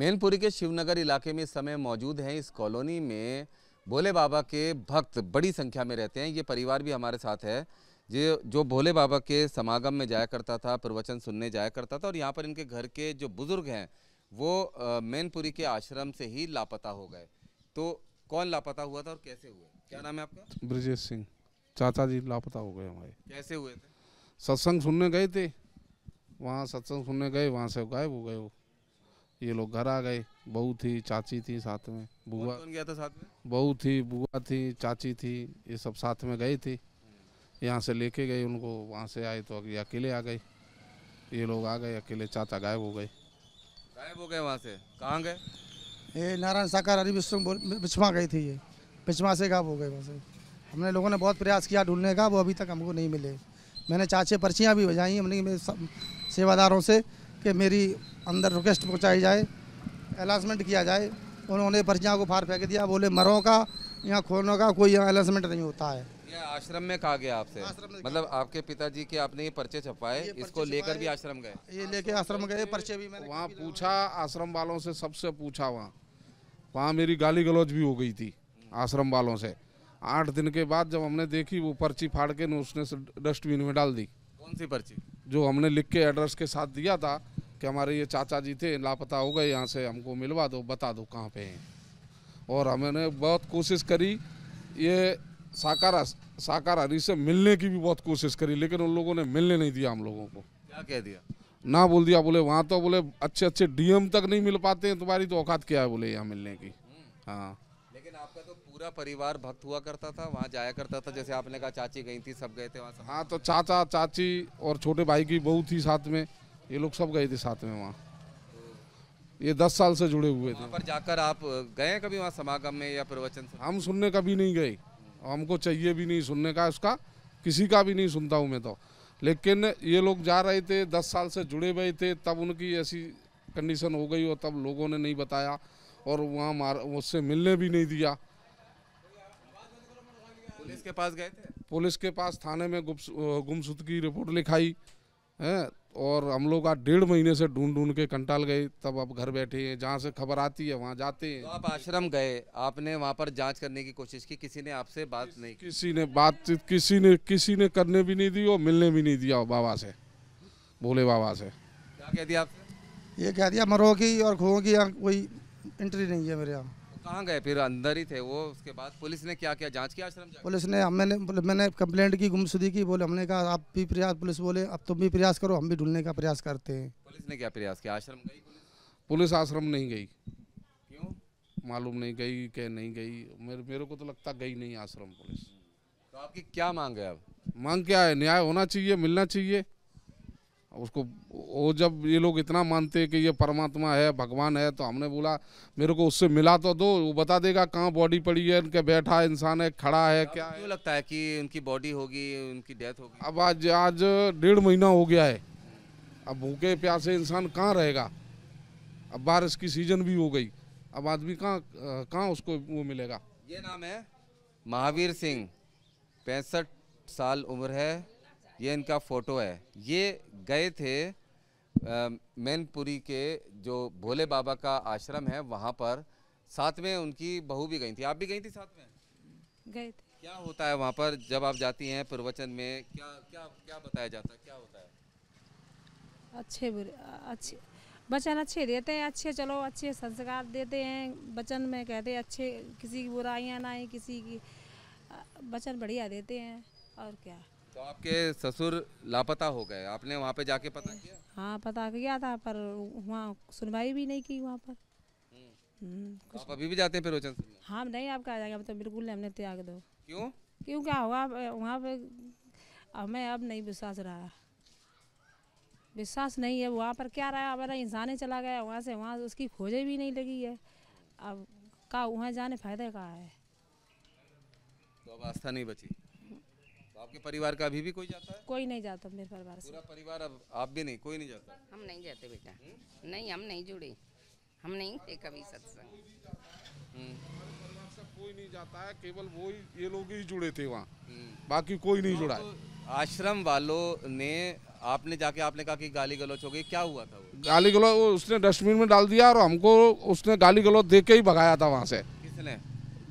मेनपुरी के शिवनगर इलाके में इस समय मौजूद हैं इस कॉलोनी में भोले बाबा के भक्त बड़ी संख्या में रहते हैं ये परिवार भी हमारे साथ है जो जो भोले बाबा के समागम में जाया करता था प्रवचन सुनने जाया करता था और यहाँ पर इनके घर के जो बुज़ुर्ग हैं वो मैनपुरी के आश्रम से ही लापता हो गए तो कौन लापता हुआ था और कैसे हुए क्या नाम है आपका ब्रजेश सिंह चाचा जी लापता हो गए हमारे कैसे हुए थे सत्संग सुनने गए थे वहाँ सत्संग सुनने गए वहाँ से गायब हो गए वो ये लोग घर आ गए बहू थी चाची थी साथ में बुआ कौन गया था साथ में बहू थी बुआ थी चाची थी ये सब साथ में गई थी यहाँ से लेके गए उनको वहाँ से आए तो अकेले आ गए ये लोग आ गए अकेले चाचा गायब हो गए गायब हो गए वहाँ से कहाँ गए ये नारायण साकार हरी विश्व पिछमा गई थी ये बिछमा से गायब हो गए वहाँ से हमने लोगों ने बहुत प्रयास किया ढूंढने का वो अभी तक हमको नहीं मिले मैंने चाचे पर्चियाँ भी बजाई हमने सेवादारों से कि मेरी अंदर रिक्वेस्ट पहुँचाई जाए अलाउंसमेंट किया जाए उन्होंने पर्चियाँ को फार फेंक दिया बोले मरों का या खोनों का कोई यहाँ एलासमेंट नहीं होता है आश्रम में कहा गया आपसे मतलब आपके पिताजी के आपने ये पर्चे छपाए इसको लेकर भी आश्रम गए ये लेके आश्रम गए पर्चे भी मैंने वहाँ पूछा आश्रम वालों से सबसे पूछा वहाँ वहाँ मेरी गाली गलौज भी हो गई थी आश्रम वालों से आठ दिन के बाद जब हमने देखी वो पर्ची फाड़ के उसने डस्टबिन में डाल दी कौन सी पर्ची जो हमने लिख के एड्रेस के साथ दिया था कि हमारे ये चाचा जी थे लापता हो गए यहाँ से हमको मिलवा दो बता दो कहाँ पे हैं और हमने बहुत कोशिश करी ये साकारा साकार हरी से मिलने की भी बहुत कोशिश करी लेकिन उन लोगों ने मिलने नहीं दिया हम लोगों को क्या कह दिया ना बोल दिया बोले वहाँ तो बोले अच्छे अच्छे डीएम तक नहीं मिल पाते हैं तुम्हारी तो औकात क्या है बोले यहाँ मिलने की हम्म। हाँ लेकिन आपका तो पूरा परिवार भक्त हुआ करता था वहाँ जाया करता था जैसे आपने कहा चाची गई थी सब गए थे वहाँ हाँ तो चाचा चाची और छोटे भाई की बहू थी साथ में ये लोग सब गए थे साथ में वहाँ ये दस साल से जुड़े हुए थे पर जाकर आप गए कभी वहाँ समागम में या प्रवचन हम सुनने कभी नहीं गए हमको चाहिए भी नहीं सुनने का उसका किसी का भी नहीं सुनता हूँ मैं तो लेकिन ये लोग जा रहे थे दस साल से जुड़े हुए थे तब उनकी ऐसी कंडीशन हो गई और तब लोगों ने नहीं बताया और वहाँ मार उससे मिलने भी नहीं दिया पुलिस के पास गए थे पुलिस के पास थाने में गुमसुद की रिपोर्ट लिखाई है और हम लोग आज डेढ़ महीने से ढूंढ ढूंढ के कंटाल गए तब अब घर बैठे हैं जहाँ से खबर आती है वहाँ जाते हैं तो आप आश्रम गए आपने वहाँ पर जांच करने की कोशिश की किसी ने आपसे बात किस, नहीं किसी ने बातचीत किसी ने किसी ने करने भी नहीं दी और मिलने भी नहीं दिया बाबा से भोले बाबा से क्या कह दिया आप ये कह दिया मरोगी और खोगी यहाँ कोई एंट्री नहीं है मेरे यहाँ कहाँ गए फिर अंदर ही थे वो उसके बाद पुलिस ने क्या किया जांच किया आश्रम पुलिस ने हमने मैंने कंप्लेंट की गुमसुदी की बोले हमने कहा आप भी प्रयास पुलिस बोले अब तुम भी प्रयास करो हम भी ढूंढने का प्रयास करते हैं पुलिस ने क्या प्रयास किया आश्रम गई पुलिस आश्रम नहीं गई क्यों मालूम नहीं गई क्या नहीं गई मेरे को तो लगता गई नहीं आश्रम पुलिस तो आपकी क्या मांग है अब मांग क्या है न्याय होना चाहिए मिलना चाहिए उसको वो जब ये लोग इतना मानते कि ये परमात्मा है भगवान है तो हमने बोला मेरे को उससे मिला तो दो वो बता देगा कहाँ बॉडी पड़ी है उनके बैठा इंसान है खड़ा है क्या क्यों लगता है कि उनकी बॉडी होगी उनकी डेथ होगी अब आज आज डेढ़ महीना हो गया है अब भूखे प्यासे इंसान कहाँ रहेगा अब बारिश की सीजन भी हो गई अब आदमी कहाँ कहाँ उसको वो मिलेगा ये नाम है महावीर सिंह पैंसठ साल उम्र है ये इनका फ़ोटो है ये गए थे मैनपुरी के जो भोले बाबा का आश्रम है वहाँ पर साथ में उनकी बहू भी गई थी आप भी गई थी साथ में गए थे क्या होता है वहाँ पर जब आप जाती हैं प्रवचन में क्या क्या क्या बताया जाता है क्या होता है अच्छे बुरे अच्छे बचन अच्छे देते हैं अच्छे चलो अच्छे संस्कार देते हैं वचन में कहते हैं अच्छे किसी की बुराइयाँ ना ही किसी की वचन बढ़िया देते हैं और क्या तो आपके ससुर लापता हो गए आपने वहाँ पे जाके पता किया हाँ पता किया था पर वहाँ सुनवाई भी नहीं की वहाँ पर हम्म। हम्म, तो आप अभी भी जाते हैं फिर रोचन हाँ नहीं आप कहा जाएगा तो बिल्कुल हमने त्याग दो क्यों क्यों क्या हुआ वहाँ पे हमें अब नहीं विश्वास रहा विश्वास नहीं है वहाँ पर क्या रहा हमारा इंसान ही चला गया वहाँ से वहाँ उसकी खोजें भी नहीं लगी है अब का वहाँ जाने फायदे का है तो अब आस्था नहीं बची आपके परिवार का अभी भी कोई जाता है कोई नहीं जाता मेरे परिवार से पूरा परिवार अब आप भी नहीं कोई नहीं जाता हम नहीं जाते बेटा नहीं हम नहीं जुड़े हम नहीं थे कभी सत्संग हम्म। कोई नहीं जाता है केवल वो ही ये लोग ही जुड़े थे वहाँ हम्म। बाकी कोई नहीं तो जुड़ा आश्रम वालों ने आपने जाके आपने कहा कि गाली गलौच हो गई क्या हुआ था वो गाली गलौच उसने डस्टबिन में डाल दिया और हमको उसने गाली गलौच दे के ही भगाया था वहाँ से किसने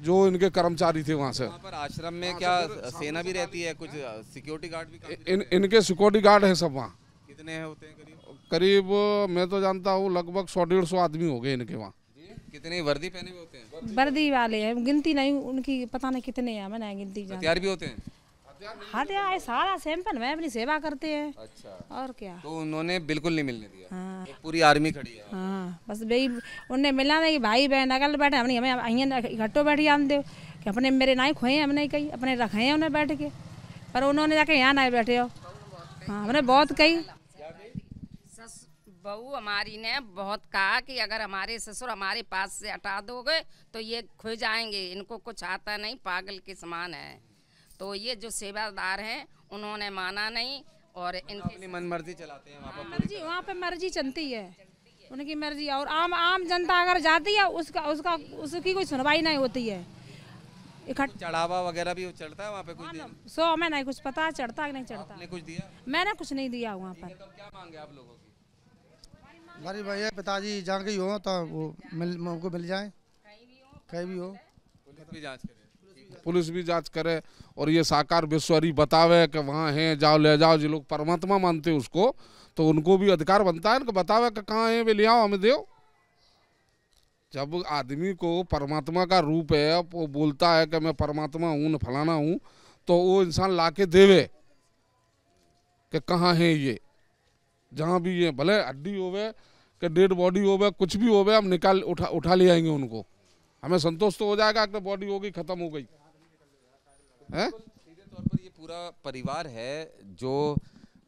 जो इनके कर्मचारी थे वहाँ से पर आश्रम में क्या सेना भी रहती है कुछ सिक्योरिटी गार्ड भी इन इनके सिक्योरिटी गार्ड है सब वहाँ कितने होते हैं करीब करीब मैं तो जानता हूँ लगभग सौ डेढ़ सौ आदमी हो गए इनके वहाँ कितने वर्दी पहने हुए होते हैं वर्दी वाले हैं गिनती नहीं उनकी पता नहीं कितने हैं मैंने गिनती भी होते हैं हाँ दिया यार सारा सैंपल में अपनी सेवा करते हैं अच्छा और क्या तो उन्होंने बिल्कुल नहीं मिलने दिया हाँ तो पूरी आर्मी खड़ी है हाँ बस भाई उनने मिला था कि भाई बहन अगल बैठे हमने हमें अहियन इकट्ठो बैठी हम दे कि अपने मेरे नाई खोए हमने कही अपने रखे हैं उन्हें बैठ के पर उन्होंने जाके यहाँ ना बैठे हो हाँ हमने बहुत कही बहू हमारी ने बहुत कहा कि अगर हमारे ससुर हमारे पास से हटा दोगे तो ये खो जाएंगे इनको कुछ आता नहीं पागल के समान है तो ये जो सेवादार हैं उन्होंने माना नहीं और इनकी मन मर्जी चलाते हैं वहाँ मर्जी हाँ, वहाँ पे मर्जी चलती है उनकी मर्जी और आम आम जनता अगर जाती है उसका उसका उसकी कोई सुनवाई नहीं होती है इकट्ठा चढ़ावा वगैरह भी चढ़ता है वहाँ पे कुछ हाँ, सो हमें नहीं कुछ पता चढ़ता नहीं चढ़ता कुछ दिया मैंने कुछ नहीं दिया वहाँ पर तो क्या मांगे आप लोगों की हमारी भैया पिताजी जहाँ कहीं हो तो वो मिल उनको मिल जाए कहीं भी हो पुलिस भी तो जाँच करे पुलिस भी जांच करे और ये साकार विश्वरी बतावे कि वहाँ हैं जाओ ले जाओ जो लोग परमात्मा मानते उसको तो उनको भी अधिकार बनता है कि बतावे कि कहाँ हैं वे ले आओ हमें देव जब आदमी को परमात्मा का रूप है वो बोलता है कि मैं परमात्मा हूँ फलाना हूँ तो वो इंसान ला के देवे कि कहाँ है ये जहाँ भी ये भले हड्डी होवे कि डेड बॉडी होवे कुछ भी होवे हम निकाल उठा उठा ले आएंगे उनको हमें संतोष तो हो जाएगा कि बॉडी हो गई ख़त्म हो गई तो सीधे तौर पर ये पूरा परिवार है जो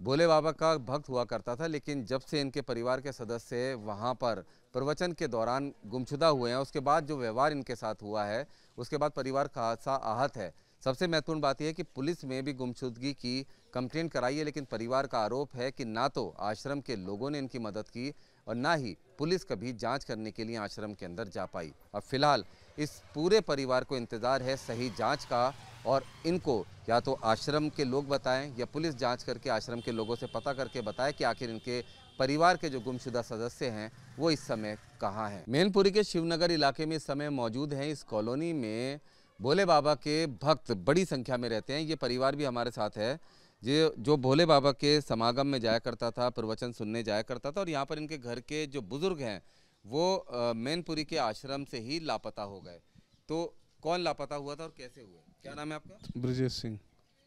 भोले बाबा का भक्त हुआ करता था लेकिन जब से इनके परिवार के सदस्य वहाँ पर प्रवचन के दौरान गुमशुदा हुए हैं उसके बाद जो व्यवहार इनके साथ हुआ है उसके बाद परिवार खासा आहत है सबसे महत्वपूर्ण बात यह है कि पुलिस में भी गुमशुदगी की कंप्लेंट कराई है लेकिन परिवार का आरोप है कि ना तो आश्रम के लोगों ने इनकी मदद की और ना ही पुलिस कभी जांच करने के लिए आश्रम के अंदर जा पाई अब फिलहाल इस पूरे परिवार को इंतज़ार है सही जांच का और इनको या तो आश्रम के लोग बताएं या पुलिस जांच करके आश्रम के लोगों से पता करके बताएं कि आखिर इनके परिवार के जो गुमशुदा सदस्य हैं वो इस समय कहाँ हैं मेनपुरी के शिवनगर इलाके में इस समय मौजूद हैं इस कॉलोनी में भोले बाबा के भक्त बड़ी संख्या में रहते हैं ये परिवार भी हमारे साथ है जो जो भोले बाबा के समागम में जाया करता था प्रवचन सुनने जाया करता था और यहाँ पर इनके घर के जो बुज़ुर्ग हैं वो मैनपुरी के आश्रम से ही लापता हो गए तो कौन लापता हुआ था और कैसे हुए क्या नाम है आपका ब्रजेश सिंह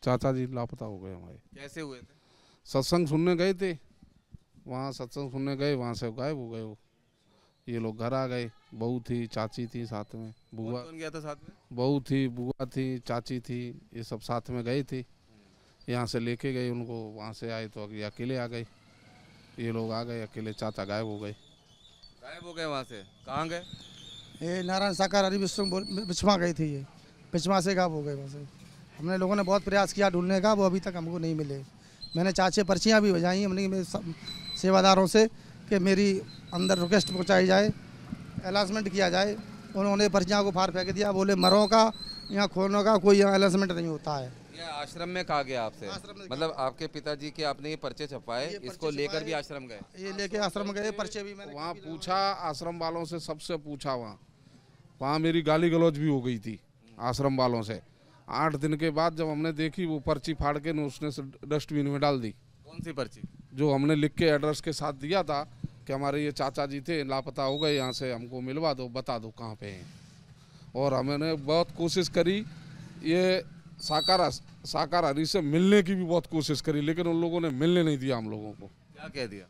चाचा जी लापता हो गए हमारे कैसे हुए थे सत्संग सुनने गए थे वहाँ सत्संग सुनने गए वहाँ से गायब हो गए वो ये लोग घर आ गए बहू थी चाची थी साथ में बुआ कौन गया था साथ में बहू थी बुआ थी चाची थी ये सब साथ में गए थे यहाँ से लेके गए उनको वहाँ से आए तो अकेले आ गए ये लोग आ गए अकेले चाचा गायब हो गए गायब हो गए वहाँ से कहाँ गए ये नारायण साकार हरी विश्व बिछवा गई थी ये बिछवा से गायब हो गए वहाँ से हमने लोगों ने बहुत प्रयास किया ढूंढने का वो अभी तक हमको नहीं मिले मैंने चाचे पर्चियाँ भी बजाई हमने सब सेवादारों से कि मेरी अंदर रिक्वेस्ट पहुँचाई जाए अलाउंसमेंट किया जाए उन्होंने पर्चियाँ को फाड़ फेंक दिया बोले मरों का या खोनों का कोई अलाउंसमेंट नहीं होता है क्या आश्रम में कहा गया आपसे मतलब आपके पिताजी के आपने ये पर्चे छपाए इसको लेकर भी आश्रम गए ये लेके आश्रम गए पर्चे भी मैंने वहाँ पूछा आश्रम वालों से सबसे पूछा वहाँ वहाँ मेरी गाली गलौज भी हो गई थी आश्रम वालों से आठ दिन के बाद जब हमने देखी वो पर्ची फाड़ के उसने डस्टबिन में डाल दी कौन सी पर्ची जो हमने लिख के एड्रेस के साथ दिया था कि हमारे ये चाचा जी थे लापता हो गए यहाँ से हमको मिलवा दो बता दो कहाँ पे हैं और हमने बहुत कोशिश करी ये साकारा साकारा हरी से मिलने की भी बहुत कोशिश करी लेकिन उन लोगों ने मिलने नहीं दिया हम लोगों को क्या कह दिया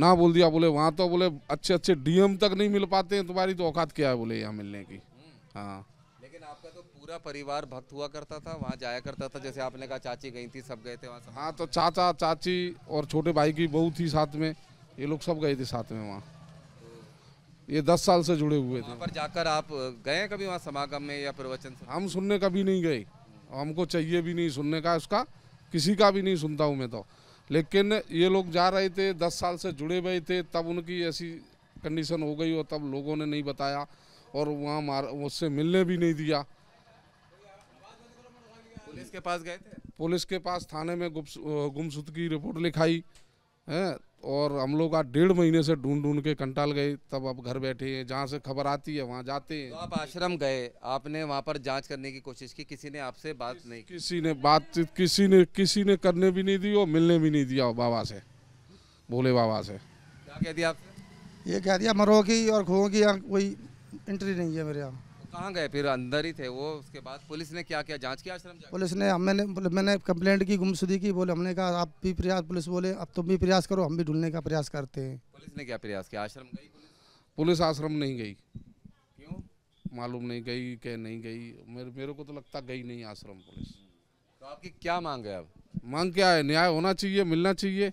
ना बोल दिया बोले वहाँ तो बोले अच्छे अच्छे डीएम तक नहीं मिल पाते हैं तुम्हारी तो औकात क्या है बोले यहाँ मिलने की हम्म। हाँ लेकिन आपका तो पूरा परिवार भक्त हुआ करता था वहाँ जाया करता था जैसे आपने कहा चाची गई थी सब गए थे वहाँ हाँ तो चाचा चाची और छोटे भाई की बहू थी साथ में ये लोग सब गए थे साथ में वहाँ तो ये दस साल से जुड़े हुए थे पर जाकर आप गए कभी वहाँ समागम में या प्रवचन हम सुनने कभी नहीं गए हमको चाहिए भी नहीं सुनने का उसका किसी का भी नहीं सुनता हूँ मैं तो लेकिन ये लोग जा रहे थे दस साल से जुड़े हुए थे तब उनकी ऐसी कंडीशन हो गई और तब लोगों ने नहीं बताया और वहाँ मार उससे मिलने भी नहीं दिया पुलिस के पास गए थे पुलिस के पास थाने में गुमसुद की रिपोर्ट लिखाई है और हम लोग आज डेढ़ महीने से ढूंढ ढूंढ के कंटाल गए तब अब घर बैठे हैं जहाँ से खबर आती है वहाँ जाते हैं तो आप आश्रम गए आपने वहाँ पर जांच करने की कोशिश की किसी ने आपसे बात किस, नहीं किसी ने बातचीत किसी ने किसी ने करने भी नहीं दी और मिलने भी नहीं दिया बाबा से भोले बाबा से क्या कह दिया आप ये कह दिया मरोगी और खोगी यहाँ कोई एंट्री नहीं है मेरे यहाँ कहाँ गए फिर अंदर ही थे वो उसके बाद पुलिस ने क्या किया जांच किया आश्रम जाकर? पुलिस ने हम मैंने मैंने कंप्लेंट की गुमशुदी की बोले हमने कहा आप भी प्रयास पुलिस बोले अब तुम भी प्रयास करो हम भी ढूंढने का प्रयास करते हैं पुलिस ने क्या प्रयास किया आश्रम गई पुलिस, पुलिस आश्रम नहीं गई क्यों मालूम नहीं गई क्या नहीं गई मेरे मेरे को तो लगता गई नहीं आश्रम पुलिस तो आपकी क्या मांग है अब मांग क्या है न्याय होना चाहिए मिलना चाहिए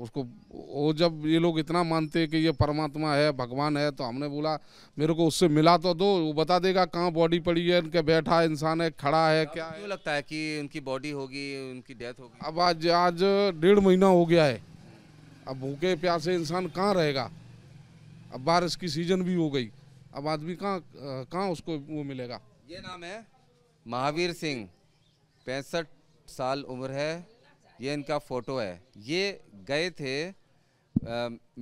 उसको वो जब ये लोग इतना मानते हैं कि ये परमात्मा है भगवान है तो हमने बोला मेरे को उससे मिला तो दो वो बता देगा कहाँ बॉडी पड़ी है इनके बैठा है इंसान है खड़ा है क्या क्यों लगता है कि उनकी बॉडी होगी उनकी डेथ होगी अब आज आज डेढ़ महीना हो गया है अब भूखे प्यासे इंसान कहाँ रहेगा अब बारिश की सीजन भी हो गई अब आदमी कहाँ कहाँ उसको वो मिलेगा ये नाम है महावीर सिंह पैंसठ साल उम्र है ये इनका फ़ोटो है ये गए थे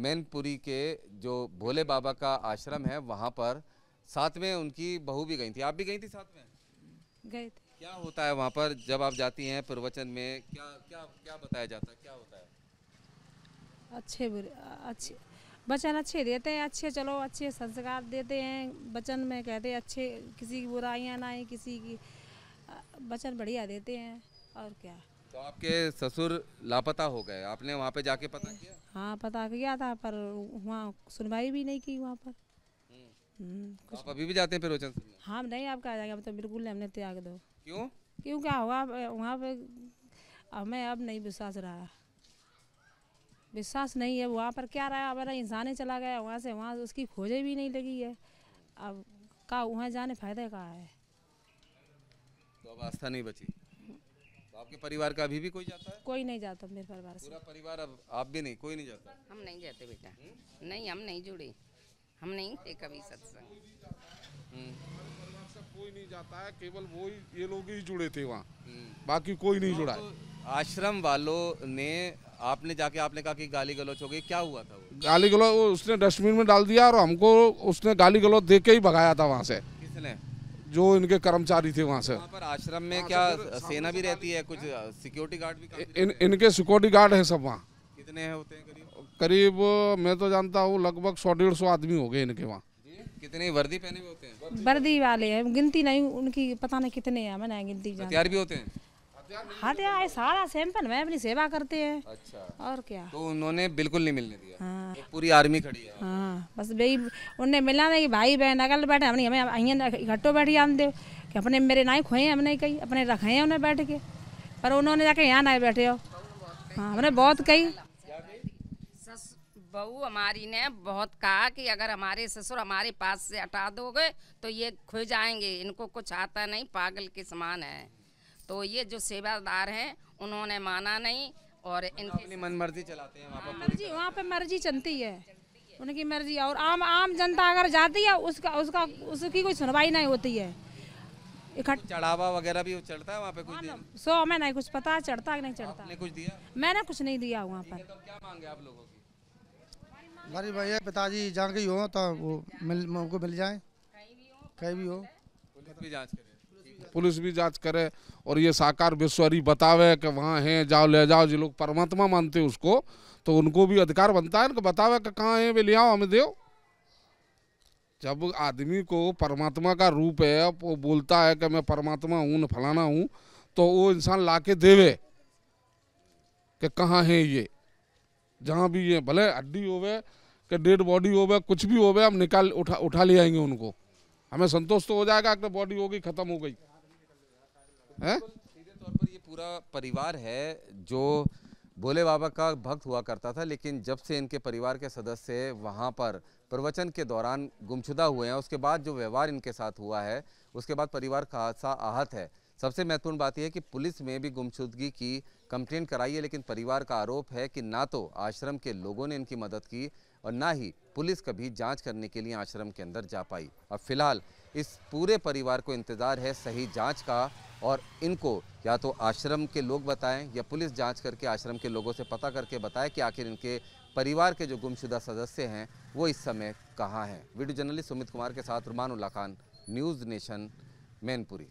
मैनपुरी के जो भोले बाबा का आश्रम है वहाँ पर साथ में उनकी बहू भी गई थी आप भी गई थी साथ में गए थे क्या होता है वहाँ पर जब आप जाती हैं प्रवचन में क्या क्या क्या बताया जाता है क्या होता है अच्छे बुरे अच्छे बचन अच्छे देते हैं अच्छे चलो अच्छे संस्कार देते हैं बचन में कहते हैं अच्छे किसी की बुराइयाँ ना आए किसी की बचन बढ़िया देते हैं और क्या तो आपके ससुर लापता हो गए आपने वहाँ पे जाके पता किया हाँ पता किया था पर वहाँ सुनवाई भी नहीं की वहाँ पर हम्म। हम्म, आप अभी भी जाते हैं फिरोजन सिंह हाँ नहीं आप कहा जाएगा तो बिल्कुल हमने त्याग दो क्यों क्यों क्या होगा वहाँ पे हमें अब नहीं विश्वास रहा विश्वास नहीं है वहाँ पर क्या रहा हमारा इंसान ही चला गया वहाँ से वहाँ उसकी खोजें भी नहीं लगी है अब का वहाँ जाने फायदे का है तो अब आस्था नहीं बची आपके परिवार का अभी भी कोई जाता है कोई नहीं जाता मेरे परिवार से पूरा परिवार अब आप भी नहीं कोई नहीं जाता हम नहीं जाते बेटा नहीं हम नहीं जुड़े हम नहीं थे कभी सत्संग हम्म। कोई नहीं जाता है केवल वो ही ये लोग ही जुड़े थे वहाँ हम्म। बाकी कोई नहीं जुड़ा तो आश्रम वालों ने आपने जाके आपने कहा कि गाली गलौच हो गई क्या हुआ था वो गाली गलौच उसने डस्टबिन में डाल दिया और हमको उसने गाली गलौच दे के ही भगाया था वहाँ से जो इनके कर्मचारी थे वहाँ से पर आश्रम में क्या सेना भी रहती है कुछ सिक्योरिटी गार्ड भी इन इनके सिक्योरिटी गार्ड है सब वहाँ कितने है होते हैं करीब करीब मैं तो जानता हूँ लगभग सौ डेढ़ सौ आदमी हो गए इनके वहाँ कितने वर्दी पहने हुए होते हैं वर्दी वाले हैं गिनती नहीं उनकी पता नहीं कितने हैं मैंने गिनती भी होते हैं दिया हाँ तो आए सारा सैंपल मैं अपनी सेवा करते हैं अच्छा और क्या तो उन्होंने बिल्कुल नहीं मिलने दिया हाँ। तो पूरी आर्मी खड़ी है हाँ बस भाई उनने मिला नहीं कि भाई बहन अगल बैठे हमने हमें इकट्ठो बैठी आन दे कि अपने मेरे ना ही खोए हमने कही अपने रखे हैं उन्हें बैठ के पर उन्होंने जाके यहाँ नहीं बैठे हो हाँ हमने बहुत कही बहू हमारी ने बहुत कहा कि अगर हमारे ससुर हमारे पास से हटा दोगे तो ये खो जाएंगे इनको कुछ आता नहीं पागल के समान है तो ये जो सेवादार हैं उन्होंने माना नहीं और इनकी मन मर्जी चलाते हैं वहाँ पर हाँ, मर्जी वहाँ पे मर्जी चलती है उनकी मर्जी और आम आम जनता अगर जाती है उसका उसका उसकी कोई सुनवाई नहीं होती है इकट्ठा चढ़ावा वगैरह भी चढ़ता है वहाँ पे कुछ हाँ, सो हमें नहीं कुछ पता चढ़ता नहीं चढ़ता कुछ दिया मैंने कुछ नहीं दिया वहाँ पर तो क्या मांगे आप लोगों की हमारी भैया पिताजी जहाँ कहीं हो तो वो मिल उनको मिल जाए कहीं भी हो पुलिस भी जाँच करे पुलिस भी जांच करे और ये साकार विश्वरी बतावे कि वहाँ हैं जाओ ले जाओ जो लोग परमात्मा मानते उसको तो उनको भी अधिकार बनता है बतावे कि कहाँ हैं वे ले आओ हमें देव जब आदमी को परमात्मा का रूप है वो बोलता है कि मैं परमात्मा हूँ फलाना हूँ तो वो इंसान ला के देवे कि कहाँ है ये जहाँ भी ये भले हड्डी होवे कि डेड बॉडी होवे कुछ भी होवे हम निकाल उठा उठा ले आएंगे उनको हमें संतोष तो हो जाएगा कि बॉडी होगी ख़त्म हो गई पर ये पूरा परिवार है जो भोले बाबा का भक्त हुआ करता था लेकिन जब से इनके परिवार के सदस्य वहाँ पर प्रवचन के दौरान गुमशुदा हुए हैं उसके बाद जो व्यवहार इनके साथ हुआ है उसके बाद परिवार खासा आहत है सबसे महत्वपूर्ण बात यह है कि पुलिस में भी गुमशुदगी की कंप्लेंट कराई है लेकिन परिवार का आरोप है कि ना तो आश्रम के लोगों ने इनकी मदद की और ना ही पुलिस कभी जांच करने के लिए आश्रम के अंदर जा पाई अब फिलहाल इस पूरे परिवार को इंतज़ार है सही जांच का और इनको या तो आश्रम के लोग बताएं या पुलिस जांच करके आश्रम के लोगों से पता करके बताएं कि आखिर इनके परिवार के जो गुमशुदा सदस्य हैं वो इस समय कहाँ हैं वीडियो जर्नलिस्ट सुमित कुमार के साथ रुमान उल्ला खान न्यूज़ नेशन मैनपुरी